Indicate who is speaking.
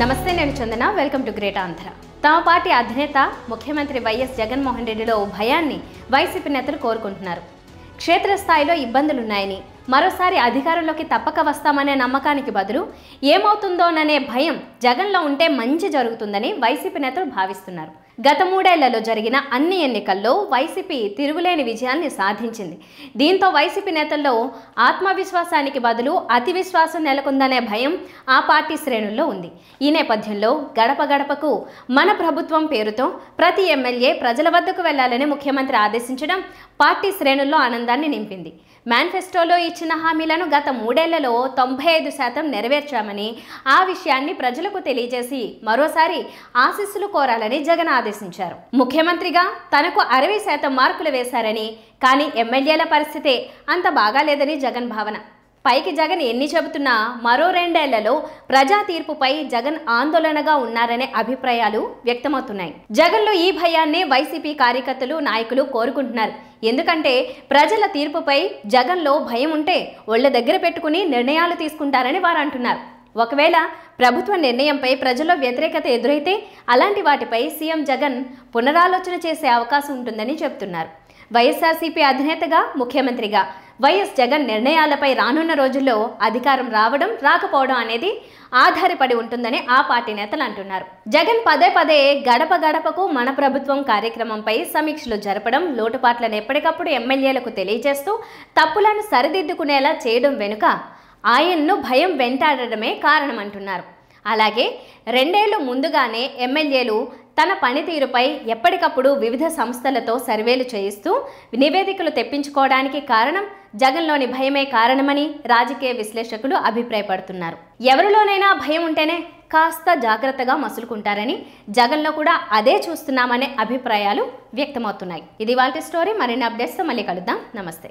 Speaker 1: నమస్తే నేను Chandana welcome to great Andhra తమ పార్టీ అధినేత ముఖ్యమంత్రి వైఎస్ జగన్మోహన్ రెడ్డిలో భయాన్ని వైసీపీ నేతలు కోరుకుంటున్నారు క్షేత్రస్థాయిలో ఇబ్బందులున్నాయని మరోసారి అధికారంలోకి తప్పక వస్తామనే నమ్మకానికి బదులు ఏమవుతుందోననే భయం జగన్లో ఉంటే మంచి జరుగుతుందని వైసీపీ నేతలు భావిస్తున్నారు గత మూడేళ్లలో జరిగిన అన్ని ఎన్నికల్లో వైసీపీ తిరుగులేని విజయాన్ని సాధించింది దీంతో వైసీపీ నేతల్లో ఆత్మవిశ్వాసానికి బదులు అతి విశ్వాసం నెలకొందనే భయం ఆ పార్టీ శ్రేణుల్లో ఉంది ఈ నేపథ్యంలో గడప గడపకు మన ప్రభుత్వం పేరుతో ప్రతి ఎమ్మెల్యే ప్రజల వద్దకు వెళ్లాలని ముఖ్యమంత్రి ఆదేశించడం పార్టీ శ్రేణుల్లో ఆనందాన్ని నింపింది మేనిఫెస్టోలో ఇచ్చిన హామీలను గత మూడేళ్లలో తొంభై ఐదు శాతం నెరవేర్చామని ఆ విషయాన్ని ప్రజలకు తెలియజేసి మరోసారి ఆశీస్సులు కోరాలని జగన్ ఆదేశించారు ముఖ్యమంత్రిగా తనకు అరవై శాతం మార్కులు వేశారని కానీ ఎమ్మెల్యేల పరిస్థితే అంత బాగాలేదని జగన్ భావన పైకి జగన్ ఎన్ని చెబుతున్నా మరో రెండేళ్లలో ప్రజా తీర్పుపై జగన్ ఆందోళనగా ఉన్నారనే అభిప్రాయాలు వ్యక్తమవుతున్నాయి జగన్లో ఈ భయాన్నే వైసీపీ కార్యకర్తలు నాయకులు కోరుకుంటున్నారు ఎందుకంటే ప్రజల తీర్పుపై జగన్లో భయం ఉంటే ఒళ్ళ దగ్గర పెట్టుకుని నిర్ణయాలు తీసుకుంటారని వారు అంటున్నారు ఒకవేళ ప్రభుత్వ నిర్ణయంపై ప్రజల్లో వ్యతిరేకత ఎదురైతే అలాంటి వాటిపై సీఎం జగన్ పునరాలోచన చేసే అవకాశం ఉంటుందని చెబుతున్నారు వైఎస్ఆర్సీపీ అధినేతగా ముఖ్యమంత్రిగా వైఎస్ జగన్ నిర్ణయాలపై రానున్న రోజుల్లో అధికారం రావడం రాకపోవడం అనేది ఆధారపడి ఉంటుందని ఆ పార్టీ నేతలు అంటున్నారు జగన్ పదే పదే గడప గడపకు మన ప్రభుత్వం కార్యక్రమంపై సమీక్షలు జరపడం లోటుపాట్లను ఎప్పటికప్పుడు ఎమ్మెల్యేలకు తెలియజేస్తూ తప్పులను సరిదిద్దుకునేలా చేయడం వెనుక ఆయన్ను భయం వెంటాడడమే కారణమంటున్నారు అలాగే రెండేళ్లు ముందుగానే ఎమ్మెల్యేలు తన పనితీరుపై ఎప్పటికప్పుడు వివిధ సంస్థలతో సర్వేలు చేయిస్తూ నివేదికలు తెప్పించుకోవడానికి కారణం జగన్లోని భయమే కారణమని రాజకీయ విశ్లేషకులు అభిప్రాయపడుతున్నారు ఎవరిలోనైనా భయం ఉంటేనే కాస్త జాగ్రత్తగా మసులుకుంటారని జగన్లో కూడా అదే చూస్తున్నామనే అభిప్రాయాలు వ్యక్తమవుతున్నాయి ఇది వాళ్ళ స్టోరీ మరిన్ని అప్డేట్స్తో మళ్ళీ కలుద్దాం నమస్తే